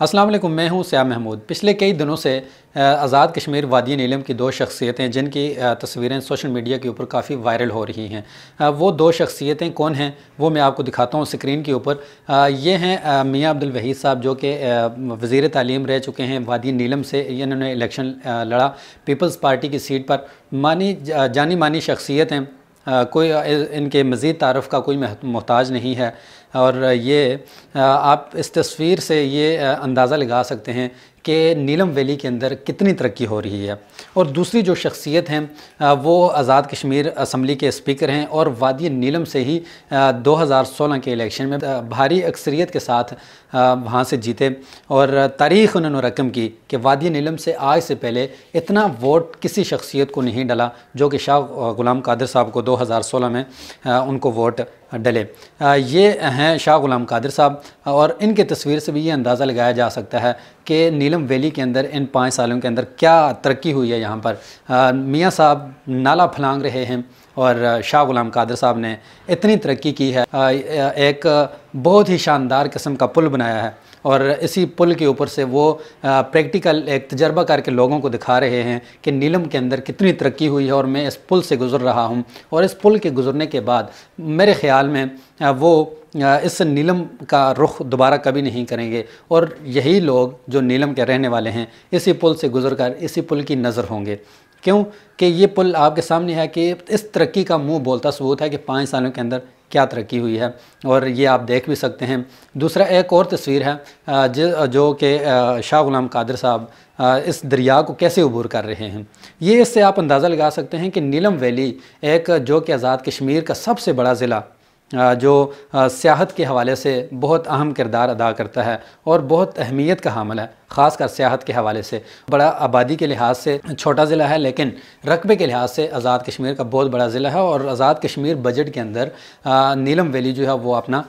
असलम मैं हूँ सयाह महमूद पिछले कई दिनों से आज़ाद कश्मीर वादी नीलम की दो शख्सियतें जिनकी तस्वीरें सोशल मीडिया के ऊपर काफ़ी वायरल हो रही हैं वो दो शख्सियतें कौन हैं वो मैं आपको दिखाता हूँ स्क्रीन के ऊपर ये हैं मियाँ अब्दुल वहीद साहब जो कि वज़ी तलीम रह चुके हैं वादी नीलम से इन्होंने इलेक्शन लड़ा पीपल्स पार्टी की सीट पर मानी जानी मानी शख्सियत हैं कोई इनके मज़ीद तारफ़ का कोई मोहताज नहीं है और ये आप इस तस्वीर से ये अंदाज़ा लगा सकते हैं कि नीलम वैली के अंदर कितनी तरक्की हो रही है और दूसरी जो शख्सियत हैं वो आज़ाद कश्मीर असम्बली के स्पीकर हैं और वादी नीलम से ही 2016 के इलेक्शन में भारी अक्सरियत के साथ वहाँ से जीते और तारीख उन्होंने रकम की कि वादी नीलम से आज से पहले इतना वोट किसी शख्सियत को नहीं डला जो कि शाह गुलाम कादिर साहब को दो में उनको वोट डले ये हैं शाह गुलाम कादिर साहब और इनके तस्वीर से भी ये अंदाज़ा लगाया जा सकता है कि नीलम वैली के अंदर इन पाँच सालों के अंदर क्या तरक्की हुई है यहाँ पर मियाँ साहब नाला फलांग रहे हैं और शाह गुलाम कादिर साहब ने इतनी तरक्की की है एक बहुत ही शानदार किस्म का पुल बनाया है और इसी पुल के ऊपर से वो प्रैक्टिकल एक तजर्बा करके लोगों को दिखा रहे हैं कि नीलम के अंदर कितनी तरक्की हुई है और मैं इस पुल से गुज़र रहा हूँ और इस पुल के गुज़रने के बाद मेरे ख़्याल में वो इस नीलम का रुख दोबारा कभी नहीं करेंगे और यही लोग जो नीलम के रहने वाले हैं इसी पुल से गुज़र कर इसी पुल की नज़र होंगे क्यों कि ये पुल आपके सामने है कि इस तरक्की का मुंह बोलता सबूत है कि पाँच सालों के अंदर क्या तरक्की हुई है और ये आप देख भी सकते हैं दूसरा एक और तस्वीर है जो, जो कि शाह गुलाम कादर साहब इस दरिया को कैसे अबूर कर रहे हैं ये इससे आप अंदाज़ा लगा सकते हैं कि नीलम वैली एक जो कि आज़ाद कश्मीर का सबसे बड़ा ज़िला जो सियाहत के हवाले से बहुत अहम किरदार अदा करता है और बहुत अहमियत का हामल है ख़ास कर सियाहत के हवाले से बड़ा आबादी के लिहाज से छोटा ज़िला है लेकिन रकबे के लिहाज से आज़ाद कश्मीर का बहुत बड़ा ज़िला है और आज़ाद कश्मीर बजट के अंदर नीलम वैली जो है वो अपना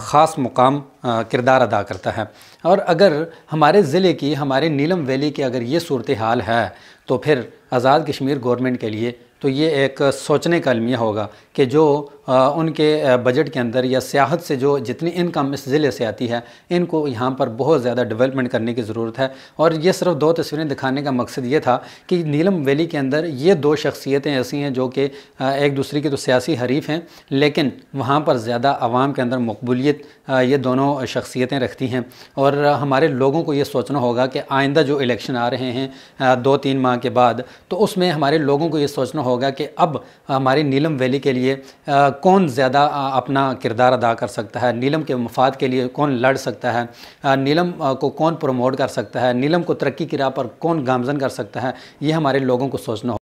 ख़ास मुकाम किरदार अदा करता है और अगर हमारे ज़िले की हमारे नीलम वैली की अगर ये सूरत हाल है तो फिर आज़ाद कश्मीर गवर्नमेंट के लिए तो ये एक सोचने का अलमिया होगा कि जो उनके बजट के अंदर या सियाहत से जो जितनी इनकम इस ज़िले से आती है इनको यहाँ पर बहुत ज़्यादा डेवलपमेंट करने की ज़रूरत है और ये सिर्फ दो तस्वीरें दिखाने का मकसद ये था कि नीलम वैली के अंदर ये दो शख्सियतें ऐसी हैं जो कि एक दूसरे की तो सियासी हरीफ हैं लेकिन वहाँ पर ज़्यादा आवाम के अंदर मकबूलीत ये दोनों शख्सियतें रखती हैं और हमारे लोगों को ये सोचना होगा कि आइंदा जो इलेक्शन आ रहे हैं दो तीन माह के बाद तो उसमें हमारे लोगों को ये सोचना होगा कि अब हमारी नीलम वैली के लिए आ, कौन ज़्यादा अपना किरदार अदा कर सकता है नीलम के मफाद के लिए कौन लड़ सकता है आ, नीलम को कौन प्रमोट कर सकता है नीलम को तरक्की की राह पर कौन गामजन कर सकता है ये हमारे लोगों को सोचना